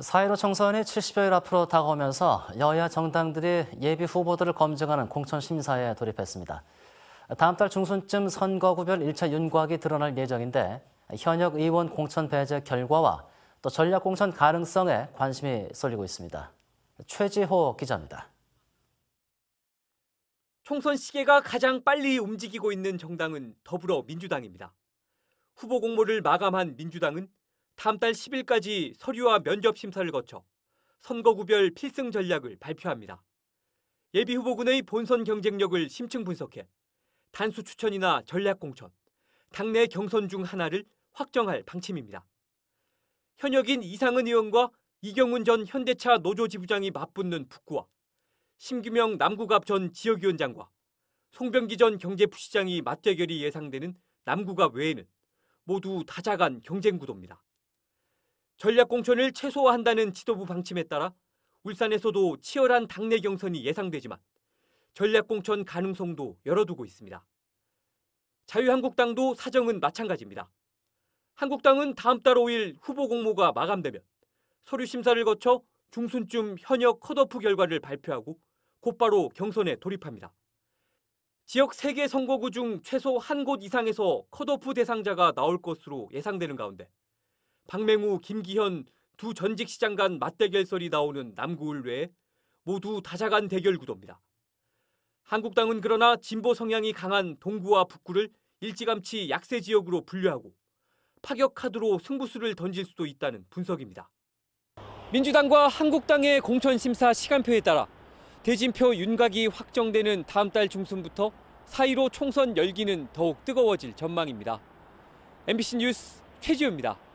4.15 총선이 70여일 앞으로 다가오면서 여야 정당들이 예비 후보들을 검증하는 공천심사에 돌입했습니다. 다음 달 중순쯤 선거구별 1차 윤곽이 드러날 예정인데 현역 의원 공천 배제 결과와 또 전략 공천 가능성에 관심이 쏠리고 있습니다. 최지호 기자입니다. 총선 시계가 가장 빨리 움직이고 있는 정당은 더불어민주당입니다. 후보 공모를 마감한 민주당은 다음 달 10일까지 서류와 면접 심사를 거쳐 선거구별 필승 전략을 발표합니다. 예비 후보군의 본선 경쟁력을 심층 분석해 단수 추천이나 전략 공천, 당내 경선 중 하나를 확정할 방침입니다. 현역인 이상은 의원과 이경훈 전 현대차 노조 지부장이 맞붙는 북구와 심규명 남구갑 전 지역위원장과 송병기 전 경제부시장이 맞대결이 예상되는 남구갑 외에는 모두 다자간 경쟁 구도입니다. 전략 공천을 최소화한다는 지도부 방침에 따라 울산에서도 치열한 당내 경선이 예상되지만 전략 공천 가능성도 열어두고 있습니다. 자유한국당도 사정은 마찬가지입니다. 한국당은 다음 달 5일 후보 공모가 마감되면 서류 심사를 거쳐 중순쯤 현역 컷오프 결과를 발표하고 곧바로 경선에 돌입합니다. 지역 3개 선거구 중 최소 한 곳 이상에서 컷오프 대상자가 나올 것으로 예상되는 가운데 박맹우, 김기현 두 전직 시장 간 맞대결설이 나오는 남구을회 모두 다자간 대결 구도입니다. 한국당은 그러나 진보 성향이 강한 동구와 북구를 일찌감치 약세 지역으로 분류하고 파격 카드로 승부수를 던질 수도 있다는 분석입니다. 민주당과 한국당의 공천 심사 시간표에 따라 대진표 윤곽이 확정되는 다음 달 중순부터 사이로 총선 열기는 더욱 뜨거워질 전망입니다. MBC 뉴스 최지우입니다.